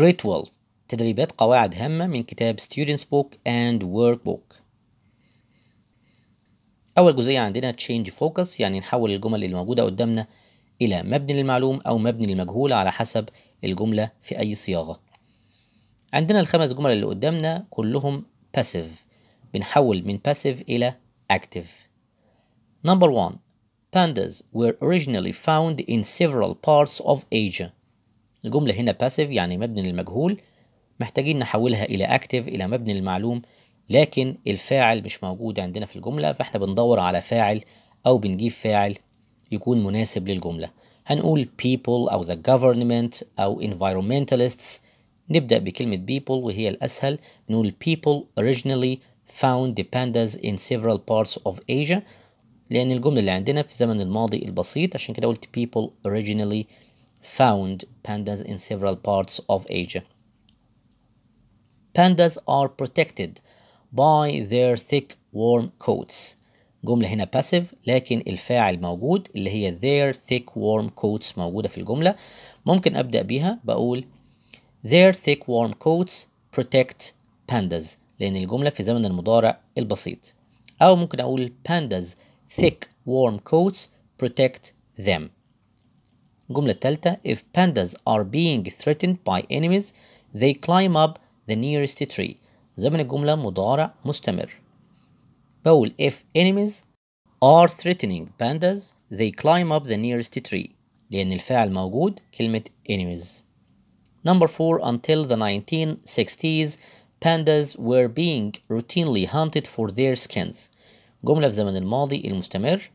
Great 12 تدريبات قواعد هامة من كتاب Students Book and Workbook أول جزئية عندنا Change Focus يعني نحول الجمل اللي موجودة قدامنا إلى مبني للمعلوم أو مبني للمجهول على حسب الجملة في أي صياغة عندنا الخمس جمل اللي قدامنا كلهم passive بنحول من passive إلى active Number 1 Pandas were originally found in several parts of Asia الجملة هنا باسيف يعني مبني للمجهول محتاجين نحولها إلى active إلى مبني للمعلوم لكن الفاعل مش موجود عندنا في الجملة فإحنا بندور على فاعل أو بنجيب فاعل يكون مناسب للجملة هنقول people أو the government أو environmentalists نبدأ بكلمة people وهي الأسهل نقول people originally found pandas in several parts of Asia لأن الجملة اللي عندنا في زمن الماضي البسيط عشان كده قلت people originally found pandas in several parts of Asia. Pandas are protected by their thick warm coats جملة هنا passive لكن الفاعل موجود اللي هي their thick warm coats موجودة في الجملة ممكن أبدأ بها بقول their thick warm coats protect pandas لأن الجملة في زمن المضارع البسيط أو ممكن أقول pandas thick warm coats protect them الجملة الثالثة if pandas are being threatened by enemies they climb up the nearest tree زمن الجملة مضارع مستمر بقول if enemies are threatening pandas they climb up the nearest tree لأن faal موجود كلمة enemies Number 4 until the 1960s pandas were being routinely hunted for their skins جملة في زمن الماضي المستمر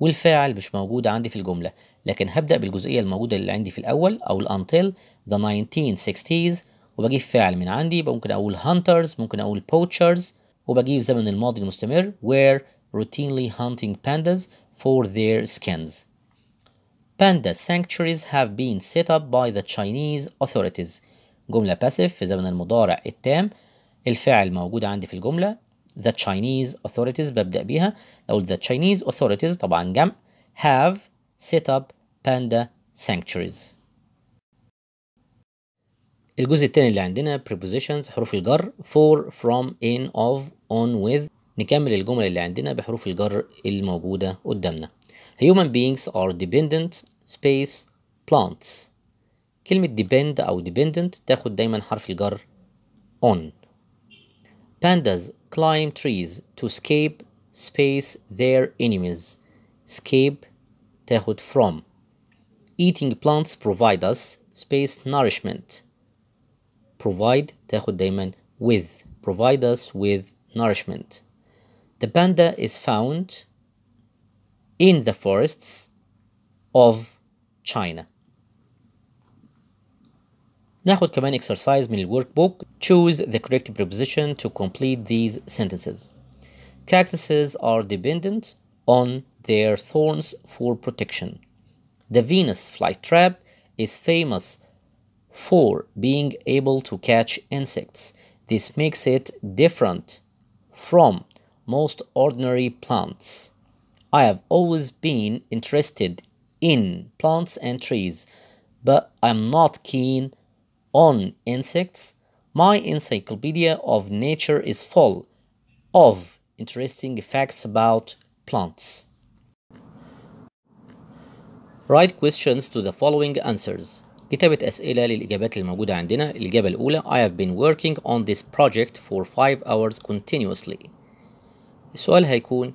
والفاعل مش موجود عندي في الجملة لكن هبدأ بالجزئية الموجودة اللي عندي في الأول أو until the 1960s وبجيب فاعل من عندي ممكن أقول hunters ممكن أقول poachers وبجيب زمن الماضي المستمر were routinely hunting pandas for their skins. Panda sanctuaries have been set up by the Chinese authorities. جملة passive في زمن المضارع التام الفاعل موجود عندي في الجملة the Chinese authorities ببدأ بيها أقول the Chinese authorities طبعا جمع have set up panda sanctuaries الجزء التاني اللي عندنا prepositions حروف الجر for from in of on with نكمل الجمل اللي عندنا بحروف الجر الموجودة قدامنا human beings are dependent space plants كلمة depend أو dependent تاخد دايما حرف الجر on pandas climb trees to escape space their enemies escape تاخد from eating plants provide us space nourishment provide تاخد دايما with provide us with nourishment the panda is found in the forests of China ناخد كمان exercise من الورك بوك Choose the correct preposition to complete these sentences. Cactuses are dependent on their thorns for protection. The Venus flytrap is famous for being able to catch insects. This makes it different from most ordinary plants. I have always been interested in plants and trees, but I'm not keen on insects my encyclopedia of nature is full of interesting facts about plants. Write questions to the following answers. كتابة أسئلة للإجابات الموجودة عندنا الإجابة الأولى I have been working on this project for 5 hours continuously السؤال هيكون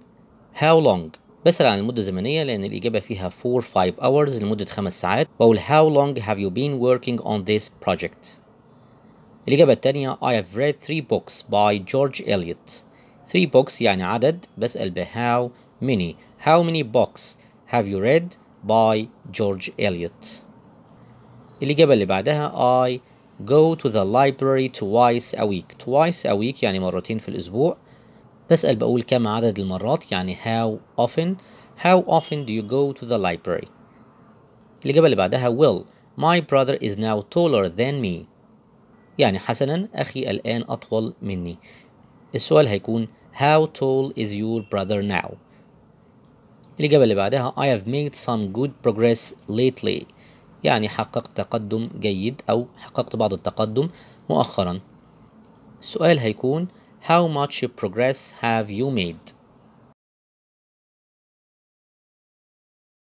How long بسأل عن المدة الزمنية لأن الإجابة فيها 4-5 hours لمدة 5 ساعات بقول How long have you been working on this project الإجابة التانية I have read three books by George Eliot three books يعني عدد بسأل ب how many how many books have you read by George Eliot الإجابة اللي بعدها I go to the library twice a week twice a week يعني مرتين في الأسبوع بسأل بقول كم عدد المرات يعني how often how often do you go to the library الإجابة اللي بعدها will my brother is now taller than me يعني حسنا أخي الآن أطول مني السؤال هيكون How tall is your brother now؟ الإجابة اللي بعدها I have made some good progress lately يعني حققت تقدم جيد أو حققت بعض التقدم مؤخرا السؤال هيكون How much progress have you made؟